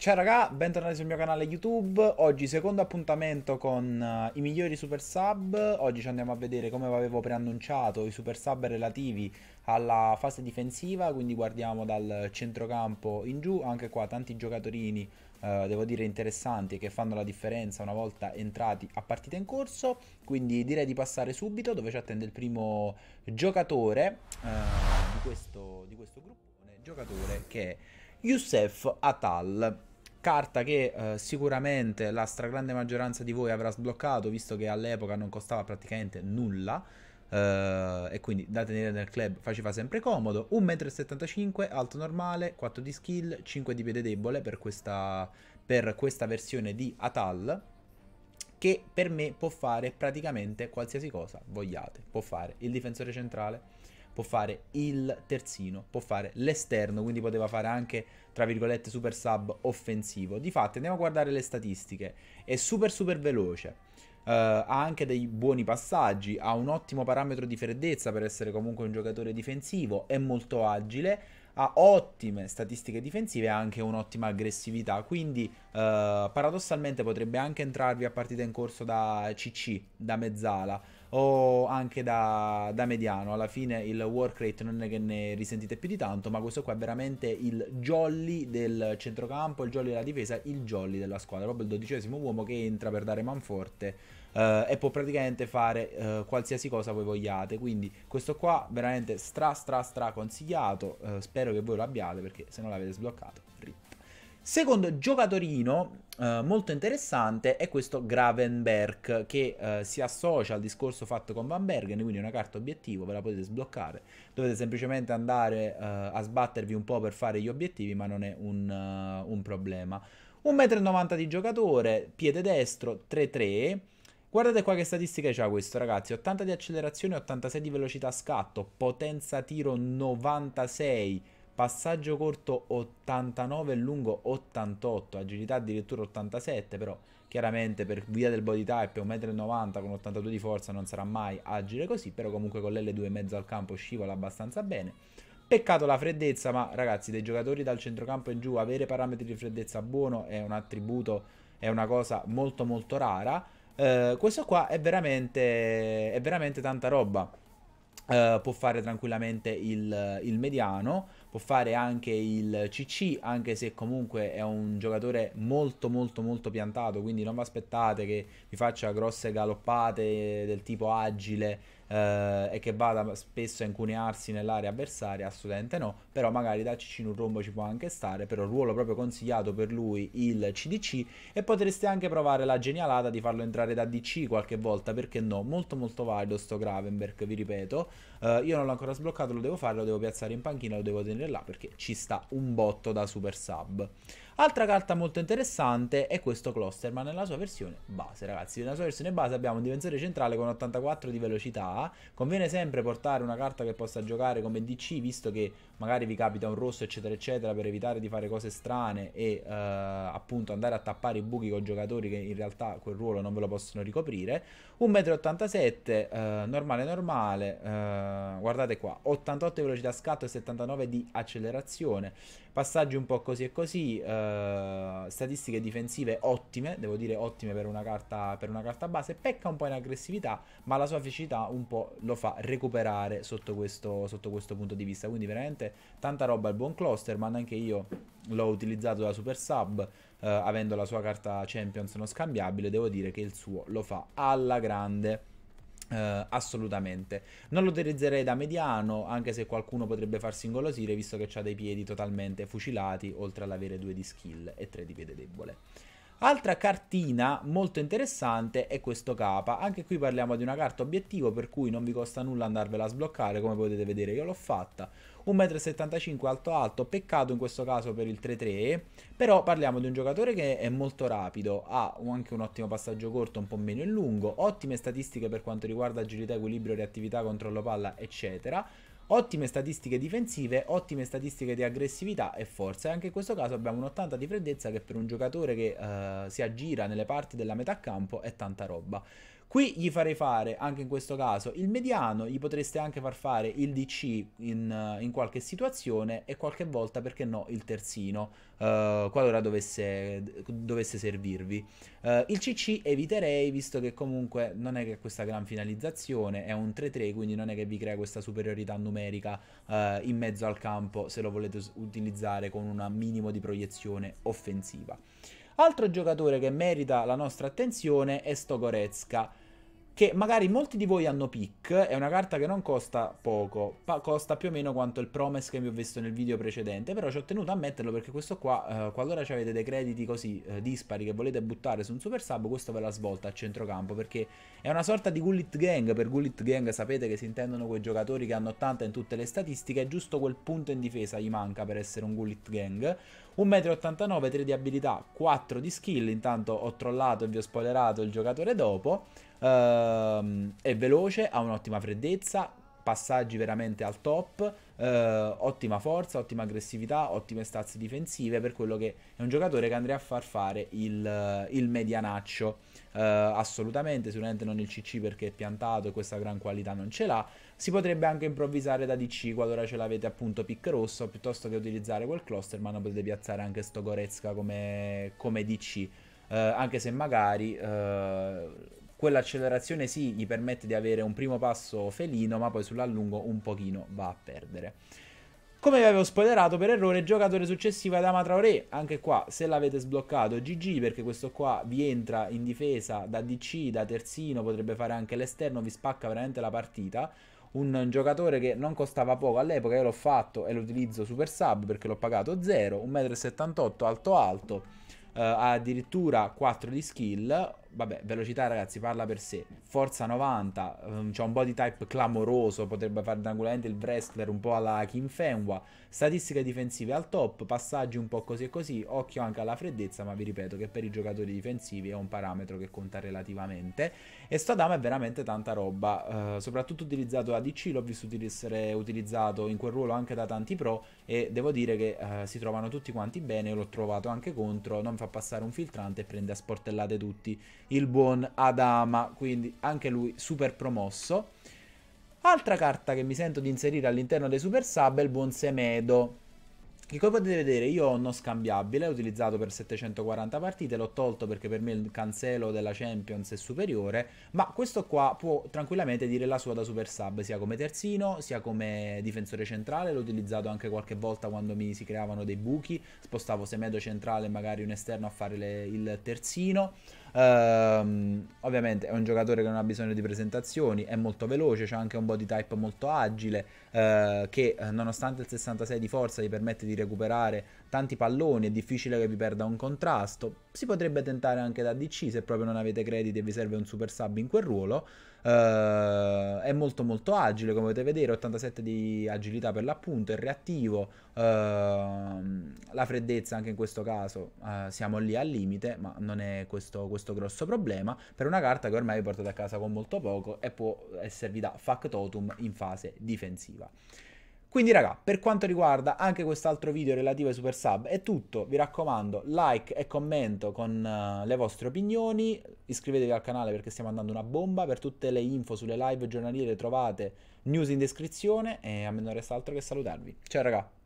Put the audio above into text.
Ciao raga, bentornati sul mio canale YouTube, oggi secondo appuntamento con uh, i migliori super sub, oggi ci andiamo a vedere come avevo preannunciato i super sub relativi alla fase difensiva, quindi guardiamo dal centrocampo in giù, anche qua tanti giocatorini uh, devo dire interessanti che fanno la differenza una volta entrati a partita in corso, quindi direi di passare subito dove ci attende il primo giocatore uh, di, questo, di questo gruppone, giocatore che è Youssef Atal carta che eh, sicuramente la stragrande maggioranza di voi avrà sbloccato, visto che all'epoca non costava praticamente nulla. Uh, e quindi da tenere nel club faceva sempre comodo 1,75 m alto normale 4 di skill 5 di piede debole per questa, per questa versione di Atal che per me può fare praticamente qualsiasi cosa vogliate può fare il difensore centrale può fare il terzino, può fare l'esterno, quindi poteva fare anche, tra virgolette, super sub offensivo. Difatti, andiamo a guardare le statistiche, è super super veloce. Uh, ha anche dei buoni passaggi, ha un ottimo parametro di freddezza per essere comunque un giocatore difensivo, è molto agile, ha ottime statistiche difensive e anche un'ottima aggressività, quindi uh, paradossalmente potrebbe anche entrarvi a partita in corso da CC, da mezzala o anche da, da mediano. Alla fine il work rate non è che ne risentite più di tanto, ma questo qua è veramente il jolly del centrocampo, il jolly della difesa, il jolly della squadra. Proprio il dodicesimo uomo che entra per dare manforte eh, e può praticamente fare eh, qualsiasi cosa voi vogliate. Quindi questo qua veramente stra stra stra consigliato. Eh, spero che voi lo abbiate perché se non l'avete sbloccato, rip. Secondo giocatorino eh, molto interessante è questo Gravenberg che eh, si associa al discorso fatto con Van Bergen, quindi una carta obiettivo, ve la potete sbloccare. Dovete semplicemente andare eh, a sbattervi un po' per fare gli obiettivi, ma non è un, uh, un problema. 1,90 m di giocatore, piede destro, 3-3. Guardate qua che statistiche c'ha questo ragazzi, 80 di accelerazione, 86 di velocità scatto, potenza tiro 96 passaggio corto 89 lungo 88, agilità addirittura 87, però chiaramente per via del body type 1,90 m con 82 di forza non sarà mai agile così, però comunque con l'L2 e mezzo al campo scivola abbastanza bene. Peccato la freddezza, ma ragazzi, dei giocatori dal centrocampo in giù avere parametri di freddezza buono è un attributo, è una cosa molto molto rara. Eh, questo qua è veramente, è veramente tanta roba. Eh, può fare tranquillamente il, il, mediano, può fare anche il CC, anche se comunque è un giocatore molto molto molto piantato, quindi non vi aspettate che vi faccia grosse galoppate del tipo agile eh, e che vada spesso a incunearsi nell'area avversaria, assolutamente no, però magari da Cicino un rombo ci può anche stare, però ruolo proprio consigliato per lui il CDC e potreste anche provare la genialata di farlo entrare da DC qualche volta, perché no, molto molto valido sto Gravenberg, vi ripeto, eh, io non l'ho ancora sbloccato, lo devo fare, lo devo piazzare in panchina, lo devo tenere là perché ci sta un botto da super sub. Altra carta molto interessante è questo cluster, ma nella sua versione base, ragazzi. Nella sua versione base abbiamo un difensore centrale con 84 di velocità. Conviene sempre portare una carta che possa giocare come DC, visto che magari vi capita un rosso, eccetera, eccetera, per evitare di fare cose strane e eh, appunto andare a tappare i buchi con giocatori che in realtà quel ruolo non ve lo possono ricoprire. 1,87 m, eh, normale, normale. Eh, guardate qua, 88 di velocità scatto e 79 di accelerazione. Passaggi un po' così e così, eh, statistiche difensive ottime, devo dire ottime per una, carta, per una carta base, pecca un po' in aggressività, ma la sua fisicità un po' lo fa recuperare sotto questo, sotto questo punto di vista. Quindi veramente tanta roba al buon cluster, ma anche io l'ho utilizzato da super sub, eh, avendo la sua carta Champions non scambiabile, devo dire che il suo lo fa alla grande. Uh, assolutamente non lo utilizzerei da mediano anche se qualcuno potrebbe farsi ingolosire visto che ha dei piedi totalmente fucilati oltre all'avere due di skill e tre di piede debole Altra cartina molto interessante è questo capa, anche qui parliamo di una carta obiettivo per cui non vi costa nulla andarvela a sbloccare, come potete vedere io l'ho fatta, 1,75 m alto alto, peccato in questo caso per il 3-3, però parliamo di un giocatore che è molto rapido, ha anche un ottimo passaggio corto, un po' meno in lungo, ottime statistiche per quanto riguarda agilità, equilibrio, reattività, controllo palla, eccetera. Ottime statistiche difensive, ottime statistiche di aggressività e forza. E anche in questo caso abbiamo un 80 di freddezza che per un giocatore che eh, si aggira nelle parti della metà campo è tanta roba. Qui gli farei fare, anche in questo caso, il mediano, gli potreste anche far fare il DC in, in qualche situazione e qualche volta, perché no, il terzino, uh, qualora dovesse, dovesse servirvi. Uh, il CC eviterei, visto che comunque non è che questa gran finalizzazione, è un 3-3, quindi non è che vi crea questa superiorità numerica uh, in mezzo al campo se lo volete utilizzare con un minimo di proiezione offensiva. Altro giocatore che merita la nostra attenzione è Stogoretzka, che magari molti di voi hanno pick, è una carta che non costa poco, costa più o meno quanto il promise che vi ho visto nel video precedente, però ci ho tenuto a metterlo perché questo qua, eh, qualora avete dei crediti così eh, dispari che volete buttare su un super sub, questo ve la svolta a centrocampo, perché è una sorta di Gullit Gang, per Gullit Gang sapete che si intendono quei giocatori che hanno 80 in tutte le statistiche, è giusto quel punto in difesa gli manca per essere un Gullit Gang, 1,89m 3 di abilità, 4 di skill, intanto ho trollato e vi ho spoilerato il giocatore dopo, ehm, è veloce, ha un'ottima freddezza, passaggi veramente al top, eh, ottima forza, ottima aggressività, ottime stazze difensive per quello che è un giocatore che andrà a far fare il, il medianaccio. Eh, assolutamente, sicuramente non il CC perché è piantato e questa gran qualità non ce l'ha. Si potrebbe anche improvvisare da DC qualora ce l'avete appunto pick rosso piuttosto che utilizzare quel cluster, ma non potete piazzare anche sto Goretzka come, come DC. Eh, anche se magari eh, quell'accelerazione sì gli permette di avere un primo passo felino, ma poi sull'allungo un pochino va a perdere. Come vi avevo spoilerato per errore, giocatore successivo è Dama Traoré, anche qua se l'avete sbloccato GG perché questo qua vi entra in difesa da DC, da terzino, potrebbe fare anche l'esterno, vi spacca veramente la partita. Un giocatore che non costava poco all'epoca, io l'ho fatto e lo utilizzo super sub perché l'ho pagato 0, 1,78 m alto alto, eh, addirittura 4 di skill, vabbè, velocità ragazzi, parla per sé. Forza 90, um, c'ha un body type clamoroso, potrebbe fare tranquillamente il wrestler un po' alla Kim Fenwa. Statistiche difensive al top, passaggi un po' così e così, occhio anche alla freddezza, ma vi ripeto che per i giocatori difensivi è un parametro che conta relativamente. E sto dama è veramente tanta roba, uh, soprattutto utilizzato da DC, l'ho visto essere utilizzato in quel ruolo anche da tanti pro e devo dire che uh, si trovano tutti quanti bene, l'ho trovato anche contro, non fa passare un filtrante e prende a sportellate tutti il buon Adama, quindi anche lui super promosso. Altra carta che mi sento di inserire all'interno dei super sub è il buon Semedo. Che come potete vedere io ho uno scambiabile, l'ho utilizzato per 740 partite, l'ho tolto perché per me il cancello della Champions è superiore, ma questo qua può tranquillamente dire la sua da super sub, sia come terzino, sia come difensore centrale, l'ho utilizzato anche qualche volta quando mi si creavano dei buchi, spostavo Semedo centrale e magari un esterno a fare le, il terzino, Ehm, ovviamente è un giocatore che non ha bisogno di presentazioni, è molto veloce, c'è anche un body type molto agile, eh, che eh, nonostante il 66 di forza gli permette di recuperare tanti palloni, è difficile che vi perda un contrasto si potrebbe tentare anche da DC se proprio non avete crediti e vi serve un super sub in quel ruolo. Uh, è molto molto agile, come potete vedere, 87 di agilità per l'appunto, è reattivo. Uh, la freddezza anche in questo caso uh, siamo lì al limite, ma non è questo, questo, grosso problema. Per una carta che ormai portate a casa con molto poco e può esservi da factotum in fase difensiva. Quindi raga, per quanto riguarda anche quest'altro video relativo ai super sub è tutto, vi raccomando like e commento con uh, le vostre opinioni, iscrivetevi al canale perché stiamo andando una bomba, per tutte le info sulle live giornaliere trovate news in descrizione e a me non resta altro che salutarvi. Ciao raga!